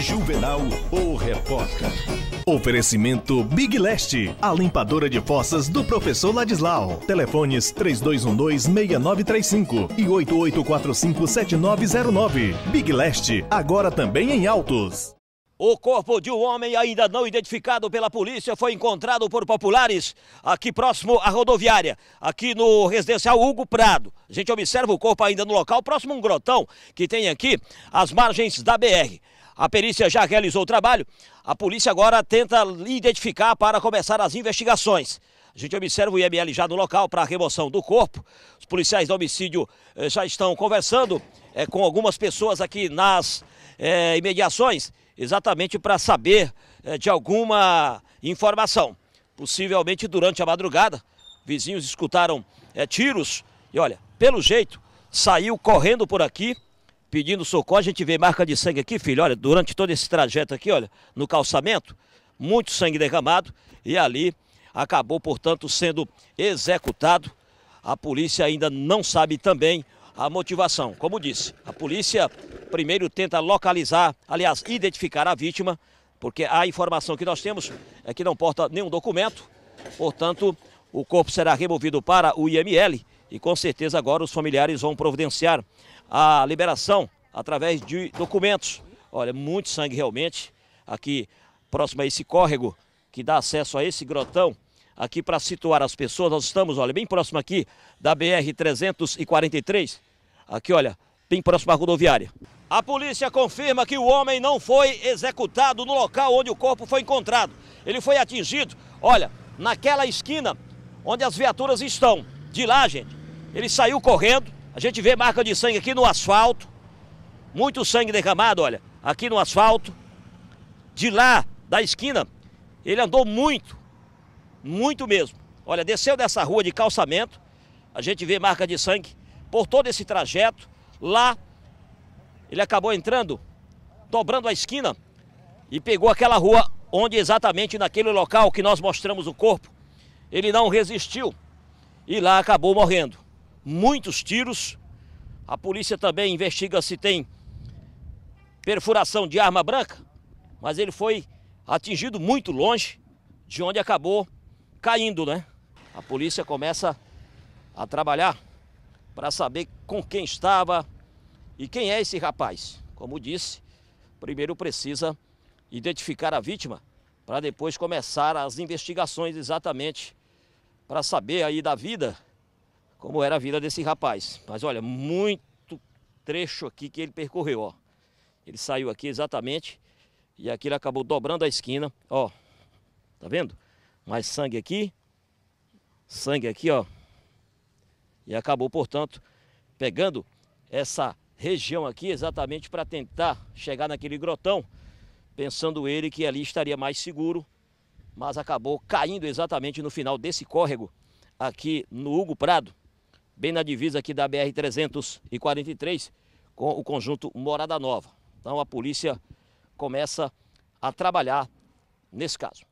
Juvenal, o repórter. Oferecimento Big Leste, a limpadora de fossas do professor Ladislau. Telefones 3212-6935 e 8845-7909. Big Leste, agora também em autos. O corpo de um homem ainda não identificado pela polícia foi encontrado por populares aqui próximo à rodoviária, aqui no residencial Hugo Prado. A gente observa o corpo ainda no local, próximo a um grotão que tem aqui, às margens da BR. A perícia já realizou o trabalho. A polícia agora tenta identificar para começar as investigações. A gente observa o IML já no local para a remoção do corpo. Os policiais do homicídio eh, já estão conversando eh, com algumas pessoas aqui nas eh, imediações, exatamente para saber de alguma informação. Possivelmente durante a madrugada, vizinhos escutaram tiros e olha, pelo jeito, saiu correndo por aqui pedindo socorro. A gente vê marca de sangue aqui, filho, olha, durante todo esse trajeto aqui, olha, no calçamento, muito sangue derramado e ali acabou, portanto, sendo executado. A polícia ainda não sabe também a motivação. Como disse, a polícia primeiro tenta localizar, aliás, identificar a vítima, porque a informação que nós temos é que não porta nenhum documento, portanto, o corpo será removido para o IML e com certeza agora os familiares vão providenciar a liberação através de documentos. Olha, muito sangue realmente aqui próximo a esse córrego que dá acesso a esse grotão. Aqui para situar as pessoas, nós estamos, olha, bem próximo aqui da BR 343. Aqui, olha, bem próximo à rodoviária. A polícia confirma que o homem não foi executado no local onde o corpo foi encontrado. Ele foi atingido, olha, naquela esquina onde as viaturas estão. De lá, gente, ele saiu correndo, a gente vê marca de sangue aqui no asfalto. Muito sangue derramado, olha. Aqui no asfalto. De lá, da esquina, ele andou muito. Muito mesmo. Olha, desceu dessa rua de calçamento. A gente vê marca de sangue por todo esse trajeto. Lá, ele acabou entrando, dobrando a esquina e pegou aquela rua onde exatamente naquele local que nós mostramos o corpo, ele não resistiu e lá acabou morrendo muitos tiros. A polícia também investiga se tem perfuração de arma branca, mas ele foi atingido muito longe de onde acabou caindo, né? A polícia começa a trabalhar para saber com quem estava e quem é esse rapaz. Como disse, primeiro precisa identificar a vítima para depois começar as investigações exatamente para saber aí da vida como era a vida desse rapaz. Mas olha, muito trecho aqui que ele percorreu, ó. Ele saiu aqui exatamente e aqui ele acabou dobrando a esquina, ó. Tá vendo? Mais sangue aqui, sangue aqui, ó. E acabou, portanto, pegando essa região aqui exatamente para tentar chegar naquele grotão, pensando ele que ali estaria mais seguro, mas acabou caindo exatamente no final desse córrego aqui no Hugo Prado bem na divisa aqui da BR-343 com o conjunto Morada Nova. Então a polícia começa a trabalhar nesse caso.